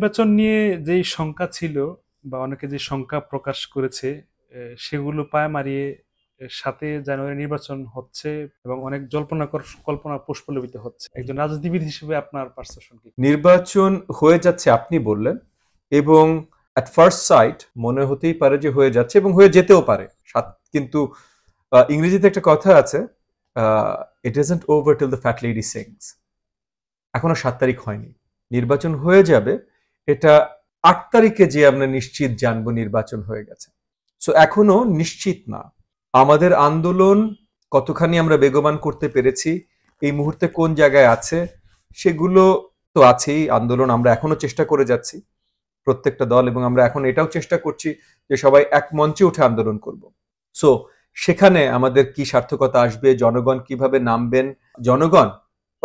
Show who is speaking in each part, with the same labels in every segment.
Speaker 1: নির্বাচন নিয়ে যেই শঙ্কা ছিল বা অনেকে যে শঙ্কা প্রকাশ করেছে সেগুলো পায় মারিয়ে সাথে জানুয়ারি নির্বাচন হচ্ছে এবং অনেক জল্পনা কল্পনা পুষ্পলবিত হচ্ছে একজন রাজনীতিবিদ হিসেবে আপনার পার্সেপশন কি নির্বাচন হয়ে যাচ্ছে আপনি বললেন এবং অ্যাট ফার্স্ট সাইট মনে হতেই পারে যে হয়ে যাচ্ছে এবং হয়ে যেতেও পারে কিন্তু ইংরেজিতে একটা কথা আছে it is over till the fat lady sings এখনো সাত তারিখ হয়নি নির্বাচন হয়ে যাবে এটা আট তারিখে যে আমরা নিশ্চিত জানব নির্বাচন হয়ে গেছে সো এখনো নিশ্চিত না আমাদের আন্দোলন কতখানি আমরা বেগবান করতে পেরেছি এই মুহূর্তে কোন জায়গায় আছে সেগুলো তো আছেই আন্দোলন আমরা এখনো চেষ্টা করে যাচ্ছি প্রত্যেকটা দল এবং আমরা এখন এটাও চেষ্টা করছি যে সবাই এক মঞ্চে উঠে আন্দোলন করব সো সেখানে আমাদের কি সার্থকতা আসবে জনগণ কিভাবে নামবেন জনগণ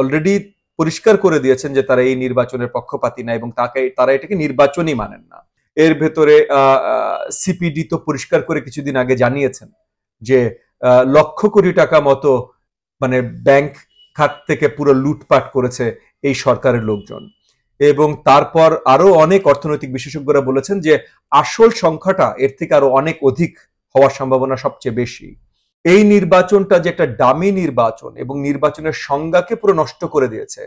Speaker 1: অলরেডি পরিষ্কার করে দিয়েছেন যে তারা এই নির্বাচনের পক্ষপাতি না এবং তাকে তারা এটাকে নির্বাচনই মানেন না এর ভেতরে সিপিডি তো পরিষ্কার করে কিছুদিন আগে জানিয়েছেন যে লক্ষ কোটি টাকা মতো মানে ব্যাংক খাত থেকে পুরো লুটপাট করেছে এই সরকারের লোকজন এবং তারপর আরো অনেক অর্থনৈতিক বিশেষজ্ঞরা বলেছেন যে আসল সংখ্যাটা এর থেকে আরো অনেক অধিক হওয়ার সম্ভাবনা সবচেয়ে বেশি এই নির্বাচনটা যে একটা ডামি নির্বাচন এবং নির্বাচনের সংজ্ঞাকে পুরো নষ্ট করে দিয়েছে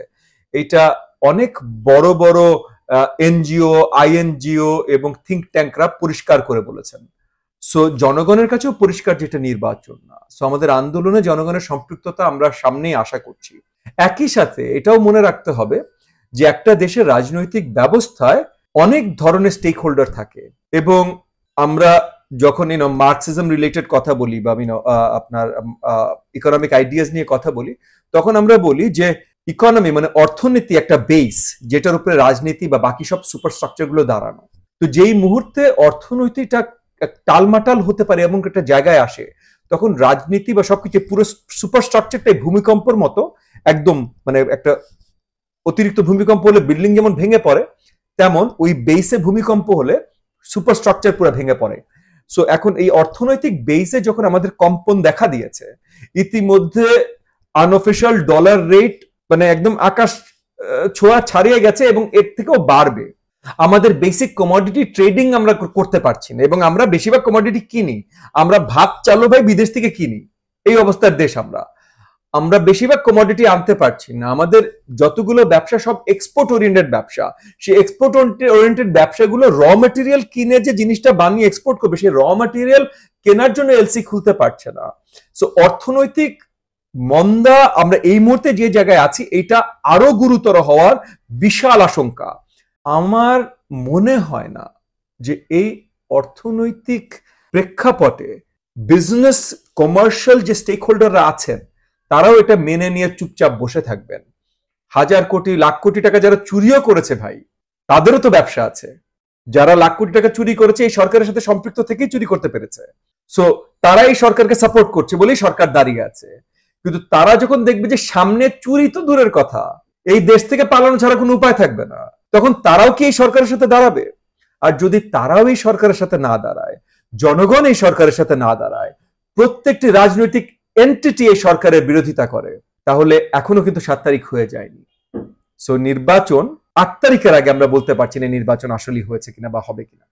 Speaker 1: এটা অনেক বড় বড় এনজিও আইএনজিও এবং থিঙ্ক ট্যাঙ্করা পরিষ্কার করে বলেছেন সো জনগণের কাছেও পরিষ্কার যেটা নির্বাচন না সো আমাদের আন্দোলনে জনগণের সম্পৃক্ততা আমরা সামনেই আশা করছি একই সাথে এটাও মনে রাখতে হবে যে একটা দেশের রাজনৈতিক ব্যবস্থায় অনেক ধরনের স্টেক হোল্ডার থাকে এবং আমরা যখন ইউনো মার্কসিজম রিলেটেড কথা বলি বা ইউনো আপনার ইকোনমিক আইডিয়াস নিয়ে কথা বলি তখন আমরা বলি যে ইকোনমি মানে অর্থনীতি একটা বেস যেটার উপরে রাজনীতি বা বাকি সব গুলো দাঁড়ানো তো যেই মুহূর্তে অর্থনীতিটা টালমাটাল হতে পারে এমন একটা জায়গায় আসে তখন রাজনীতি বা সবকিছু পুরো সুপারস্ট্রাকচারটাই ভূমিকম্পর মতো একদম মানে একটা অতিরিক্ত ভূমিকম্প হলে বিল্ডিং যেমন ভেঙে পড়ে তেমন ওই বেসে ভূমিকম্প হলে সুপারস্ট্রাকচার পুরো ভেঙে পড়ে সো এখন এই অর্থনৈতিক বেসে যখন আমাদের কম্পন দেখা দিয়েছে ইতিমধ্যে আনঅফিসিয়াল ডলার রেট মানে একদম আকাশ ছোঁয়া ছাড়িয়ে গেছে এবং এর থেকেও বাড়বে আমাদের বেসিক কমোডিটি ট্রেডিং আমরা করতে পারছি না এবং আমরা বেশিরভাগ কমোডিটি কিনি আমরা ভাত চালু ভাই বিদেশ থেকে কিনি এই অবস্থার দেশ আমরা আমরা বেশিরভাগ কমোডিটি আনতে পারছি না আমাদের যতগুলো ব্যবসা সব এক্সপোর্ট ওরিয়েন্টেড ব্যবসা সেই এক্সপোর্ট ওরিয়েন্টেড ব্যবসাগুলো র মেটেরিয়াল কিনে যে জিনিসটা বানিয়ে এক্সপোর্ট করবে সেই র মেটেরিয়াল কেনার জন্য এলসি খুলতে পারছে না সো অর্থনৈতিক মন্দা আমরা এই মুহূর্তে যে জায়গায় আছি এটা আরো গুরুতর হওয়ার বিশাল আশঙ্কা আমার মনে হয় না যে এই অর্থনৈতিক প্রেক্ষাপটে বিজনেস কমার্শিয়াল যে স্টেক হোল্ডাররা আছেন তারাও এটা মেনে নিয়ে চুপচাপ বসে থাকবেন হাজার কোটি লাখ কোটি টাকা যারা চুরিও করেছে ভাই তাদেরও তো ব্যবসা আছে যারা লাখ কোটি টাকা চুরি করেছে এই সরকারের সাথে সম্পৃক্ত থেকেই চুরি করতে পেরেছে সো তারা এই সরকারকে সাপোর্ট করছে বলেই সরকার দাঁড়িয়ে আছে কিন্তু তারা যখন দেখবে যে সামনে চুরি তো দূরের কথা এই দেশ থেকে পালানো ছাড়া কোনো উপায় থাকবে না তখন তারাও কি এই সরকারের সাথে দাঁড়াবে আর যদি তারাও এই সরকারের সাথে না দাঁড়ায় জনগণ এই সরকারের সাথে না দাঁড়ায় প্রত্যেকটি রাজনৈতিক এন্টিটি এই সরকারের বিরোধিতা করে তাহলে এখনো কিন্তু সাত তারিখ হয়ে যায়নি সো নির্বাচন আট তারিখের আগে আমরা বলতে পারছি না নির্বাচন আসলেই হয়েছে কিনা বা হবে কিনা